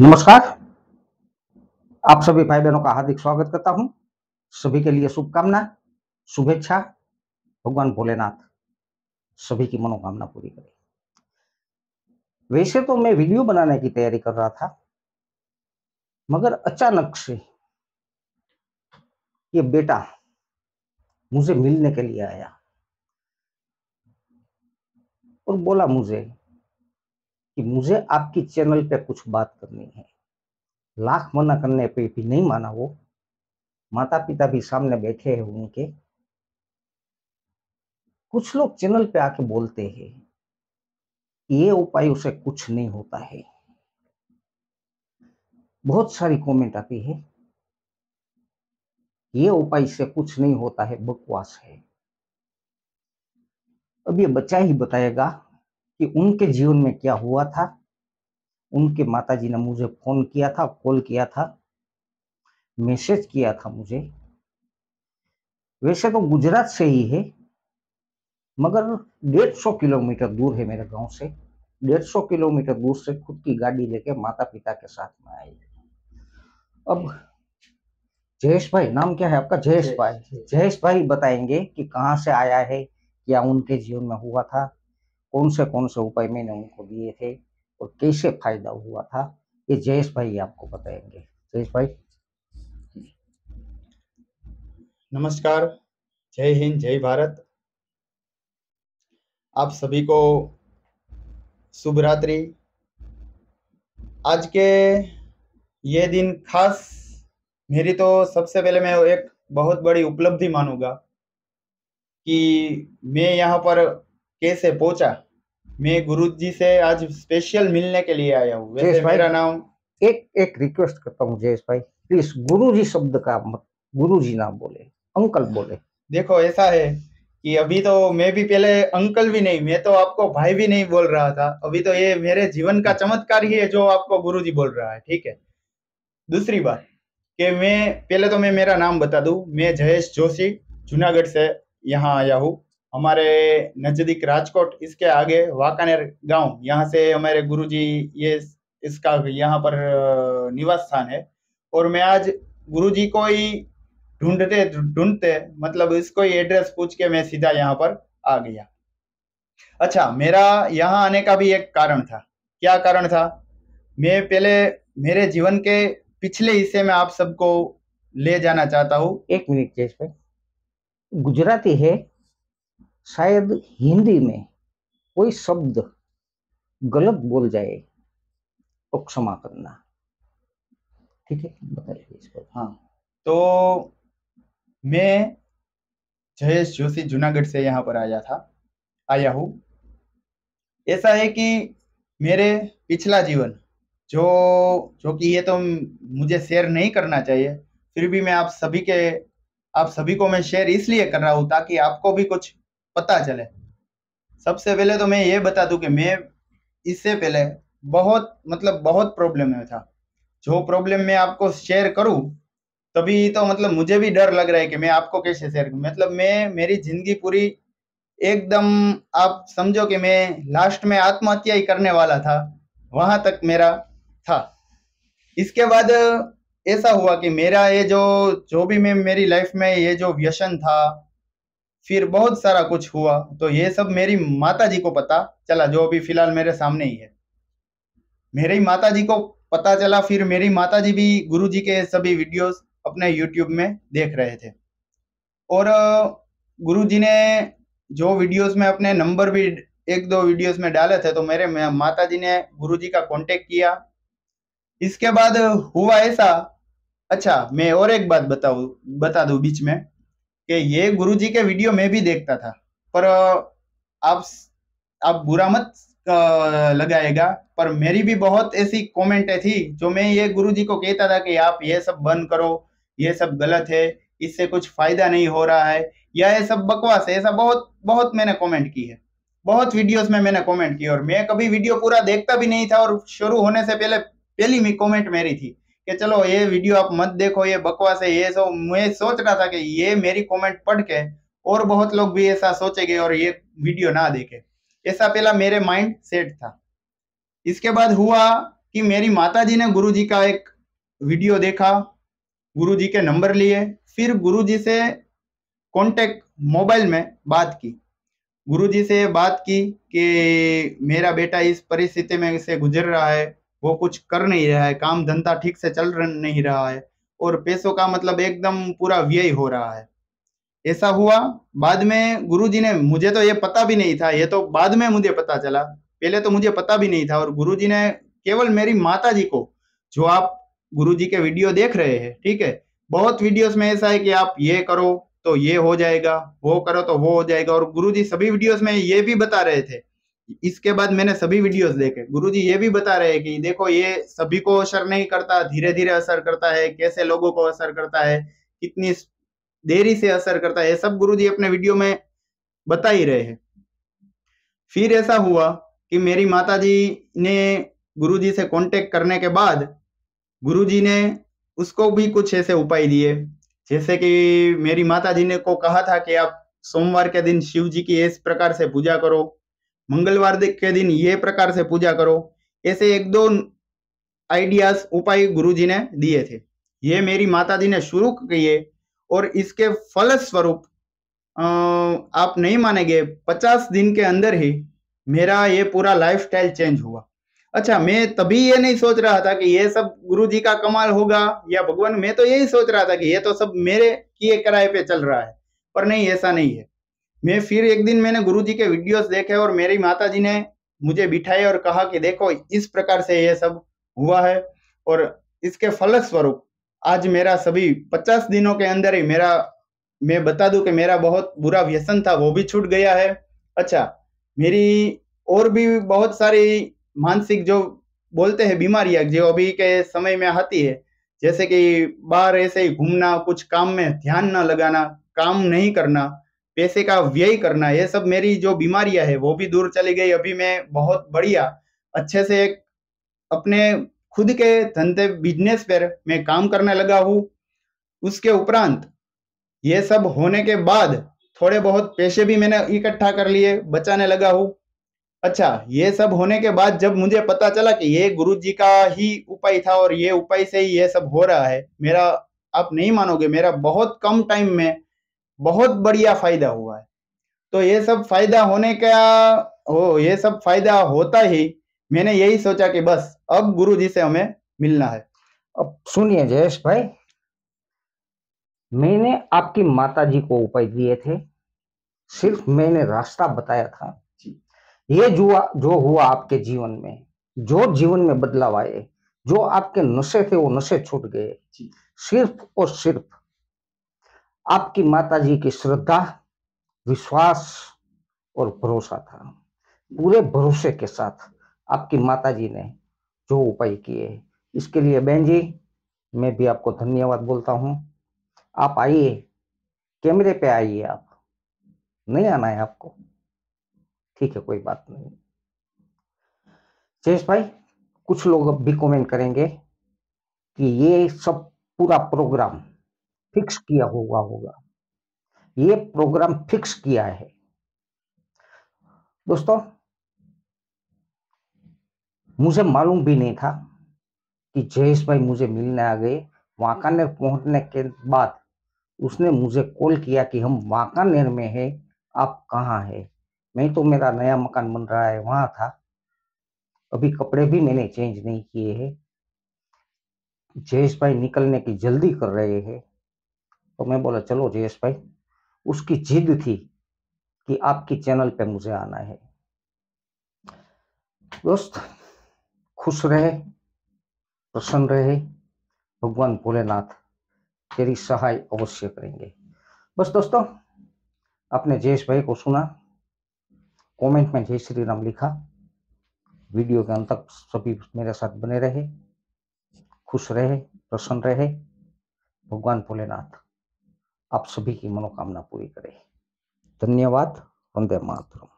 नमस्कार आप सभी भाई बहनों का हार्दिक स्वागत करता हूं सभी के लिए शुभकामना शुभेच्छा भगवान भोलेनाथ सभी की मनोकामना पूरी करे वैसे तो मैं वीडियो बनाने की तैयारी कर रहा था मगर अचानक से ये बेटा मुझे मिलने के लिए आया और बोला मुझे कि मुझे आपकी चैनल पे कुछ बात करनी है लाख मना करने पे भी नहीं माना वो माता पिता भी सामने बैठे हैं उनके कुछ लोग चैनल पे आके बोलते हैं ये उपाय उसे कुछ नहीं होता है बहुत सारी कमेंट आती है ये उपाय से कुछ नहीं होता है बकवास है अब ये बच्चा ही बताएगा कि उनके जीवन में क्या हुआ था उनके माताजी ने मुझे फोन किया था कॉल किया था मैसेज किया था मुझे वैसे तो गुजरात से ही है मगर डेढ़ सौ किलोमीटर दूर है मेरे गांव से डेढ़ सौ किलोमीटर दूर से खुद की गाड़ी लेके माता पिता के साथ में आई अब जयेश भाई नाम क्या है आपका जयेश भाई जयेश भाई बताएंगे कि कहाँ से आया है क्या उनके जीवन में हुआ था कौन से कौन से उपाय मैंने उनको दिए थे और कैसे फायदा हुआ था ये जयेश भाई आपको बताएंगे जयेश भाई नमस्कार जय हिंद जय भारत आप सभी को शुभ रात्रि आज के ये दिन खास मेरी तो सबसे पहले मैं एक बहुत बड़ी उपलब्धि मानूंगा कि मैं यहाँ पर कैसे पहुंचा मैं गुरु जी से आज स्पेशल मिलने के लिए आया हूँ मेरा नाम एक एक रिक्वेस्ट करता हूँ जयेश भाई प्लीज गुरु जी शब्द का मत गुरु जी ना बोले अंकल बोले देखो ऐसा है कि अभी तो मैं भी पहले अंकल भी नहीं मैं तो आपको भाई भी नहीं बोल रहा था अभी तो ये मेरे जीवन का चमत्कार ही है जो आपको गुरु जी बोल रहा है ठीक है दूसरी बात कि मैं पहले तो मैं मेरा नाम बता दू मैं जयेश जोशी जूनागढ़ से यहाँ आया हूँ हमारे नजदीक राजकोट इसके आगे वाकानेर गांव यहाँ से हमारे गुरुजी ये इसका यहाँ पर निवास स्थान है और मैं आज गुरुजी को ही ढूंढते ढूंढते मतलब इसको ही एड्रेस पूछ के मैं सीधा यहाँ पर आ गया अच्छा मेरा यहाँ आने का भी एक कारण था क्या कारण था मैं पहले मेरे जीवन के पिछले हिस्से में आप सबको ले जाना चाहता हूँ एक मिनट गुजराती है शायद हिंदी में कोई शब्द गलत बोल जाए तो क्षमा करना ठीक है बता लीजिए इसको हाँ तो मैं जयेश जोशी जूनागढ़ से यहाँ पर आया था आया हूँ ऐसा है कि मेरे पिछला जीवन जो जो कि ये तो मुझे शेयर नहीं करना चाहिए फिर भी मैं आप सभी के आप सभी को मैं शेयर इसलिए कर रहा हूँ ताकि आपको भी कुछ पता चले सबसे पहले तो मैं ये बता दूं कि मैं इससे पहले बहुत मतलब बहुत प्रॉब्लम में था जो प्रॉब्लम मैं आपको शेयर करूं तभी तो मतलब मुझे भी डर लग रहा है कि मैं आपको कैसे शेयर करूं मतलब मैं मेरी जिंदगी पूरी एकदम आप समझो कि मैं लास्ट में आत्महत्या ही करने वाला था वहां तक मेरा था इसके बाद ऐसा हुआ कि मेरा ये जो जो भी मैं मेरी लाइफ में ये जो व्यसन था फिर बहुत सारा कुछ हुआ तो ये सब मेरी माता जी को पता चला जो अभी फिलहाल मेरे सामने ही है मेरी माता जी को पता चला फिर मेरी माता जी भी गुरु जी के सभी वीडियोस अपने यूट्यूब में देख रहे थे और गुरु जी ने जो वीडियोस में अपने नंबर भी एक दो वीडियोस में डाले थे तो मेरे माता जी ने गुरु जी का कांटेक्ट किया इसके बाद हुआ ऐसा अच्छा मैं और एक बात बताऊ बता दू बीच में कि ये गुरुजी के वीडियो में भी देखता था पर आप आप बुरा मत लगाएगा पर मेरी भी बहुत ऐसी कॉमेंट थी जो मैं ये गुरुजी को कहता था कि आप ये सब बंद करो ये सब गलत है इससे कुछ फायदा नहीं हो रहा है या ये सब बकवास है ऐसा बहुत बहुत मैंने कमेंट की है बहुत वीडियोस में मैंने कमेंट की और मैं कभी वीडियो पूरा देखता भी नहीं था और शुरू होने से पहले पहली कमेंट मेरी थी कि चलो ये वीडियो आप मत देखो ये बकवास है ये सो मैं सोच रहा था कि ये मेरी कमेंट पढ़ के और बहुत लोग भी ऐसा सोचेंगे और ये वीडियो ना देखे ऐसा पहला मेरे माइंड सेट था इसके बाद हुआ कि मेरी माताजी ने गुरुजी का एक वीडियो देखा जी के नंबर लिए फिर जी से कॉन्टेक्ट मोबाइल में बात की गुरुजी से बात की कि मेरा बेटा इस परिस्थिति में से गुजर रहा है वो कुछ कर नहीं रहा है काम धंधा ठीक से चल नहीं रहा है और पैसों का मतलब एकदम पूरा व्यय हो रहा है ऐसा हुआ बाद में गुरुजी ने मुझे तो ये पता भी नहीं था ये तो बाद में मुझे पता चला पहले तो मुझे पता भी नहीं था और गुरुजी ने केवल मेरी माता जी को जो आप गुरुजी के वीडियो देख रहे हैं ठीक है बहुत वीडियोस में ऐसा है कि आप ये करो तो ये हो जाएगा वो करो तो वो हो जाएगा और जी सभी वीडियोस में ये भी बता रहे थे इसके बाद मैंने सभी वीडियोस देखे गुरुजी ये भी बता रहे हैं कि देखो ये सभी को असर नहीं करता धीरे धीरे असर करता है कैसे लोगों को असर करता है कितनी देरी से असर करता है सब गुरुजी अपने वीडियो में बता ही रहे हैं फिर ऐसा हुआ कि मेरी माताजी ने गुरुजी से कांटेक्ट करने के बाद गुरुजी ने उसको भी कुछ ऐसे उपाय दिए जैसे कि मेरी जी ने को कहा था कि आप सोमवार के दिन शिव जी की इस प्रकार से पूजा करो मंगलवार के दिन ये प्रकार से पूजा करो ऐसे एक दो आइडियाज उपाय गुरुजी ने दिए थे ये मेरी माता जी ने शुरू किए और इसके फल स्वरूप आप नहीं मानेंगे पचास दिन के अंदर ही मेरा ये पूरा लाइफस्टाइल चेंज हुआ अच्छा मैं तभी ये नहीं सोच रहा था कि ये सब गुरु जी का कमाल होगा या भगवान मैं तो यही सोच रहा था कि ये तो सब मेरे किए कराए पे चल रहा है पर नहीं ऐसा नहीं है मैं फिर एक दिन मैंने गुरु जी के वीडियोस देखे और मेरी माता जी ने मुझे बिठाए और कहा कि देखो इस प्रकार से यह सब हुआ है और इसके फलस्वरूप आज मेरा सभी पचास दिनों के अंदर ही मेरा मैं बता दूं कि मेरा बहुत बुरा व्यसन था वो भी छूट गया है अच्छा मेरी और भी बहुत सारी मानसिक जो बोलते हैं बीमारियां जो अभी के समय में आती है जैसे कि बाहर ऐसे ही घूमना कुछ काम में ध्यान ना लगाना काम नहीं करना पैसे का व्यय करना ये सब मेरी जो बीमारियां है वो भी दूर चली गई अभी मैं बहुत बढ़िया अच्छे से एक अपने खुद के धंधे बिजनेस पर मैं काम करने लगा हूँ उसके उपरांत ये सब होने के बाद थोड़े बहुत पैसे भी मैंने इकट्ठा कर लिए बचाने लगा हूँ अच्छा ये सब होने के बाद जब मुझे पता चला कि ये गुरु जी का ही उपाय था और ये उपाय से ही ये सब हो रहा है मेरा आप नहीं मानोगे मेरा बहुत कम टाइम में बहुत बढ़िया फायदा हुआ है तो ये सब फायदा होने का हो ये सब फायदा होता ही मैंने यही सोचा कि बस अब गुरु जी से हमें मिलना है अब सुनिए जयेश भाई मैंने आपकी माता जी को उपाय दिए थे सिर्फ मैंने रास्ता बताया था ये जो जो हुआ आपके जीवन में जो जीवन में बदलाव आए जो आपके नशे थे वो नशे छूट गए सिर्फ और सिर्फ आपकी माता जी की श्रद्धा विश्वास और भरोसा था पूरे भरोसे के साथ आपकी माता जी ने जो उपाय किए इसके लिए बहन जी मैं भी आपको धन्यवाद बोलता हूँ आप आइए कैमरे पे आइए आप नहीं आना है आपको ठीक है कोई बात नहीं जयेश भाई कुछ लोग अब भी कमेंट करेंगे कि ये सब पूरा प्रोग्राम फिक्स किया हुआ होगा ये प्रोग्राम फिक्स किया है दोस्तों मुझे मालूम भी नहीं था कि जयेश भाई मुझे मिलने आ गए वाकानेर पहुंचने के बाद उसने मुझे कॉल किया कि हम वाकानेर में हैं आप कहाँ हैं मैं तो मेरा नया मकान बन रहा है वहां था अभी कपड़े भी मैंने चेंज नहीं किए हैं जयेश भाई निकलने की जल्दी कर रहे हैं तो मैं बोला चलो जयेश भाई उसकी जिद थी कि आपकी चैनल पे मुझे आना है दोस्त खुश रहे प्रसन्न रहे भगवान भोलेनाथ तेरी सहाय अवश्य करेंगे बस दोस्तों आपने जयेश भाई को सुना कमेंट में जय श्री राम लिखा वीडियो के अंत तक सभी मेरे साथ बने रहे खुश रहे प्रसन्न रहे भगवान भोलेनाथ आप सभी की मनोकामना पूरी करे धन्यवाद वंदे मातरम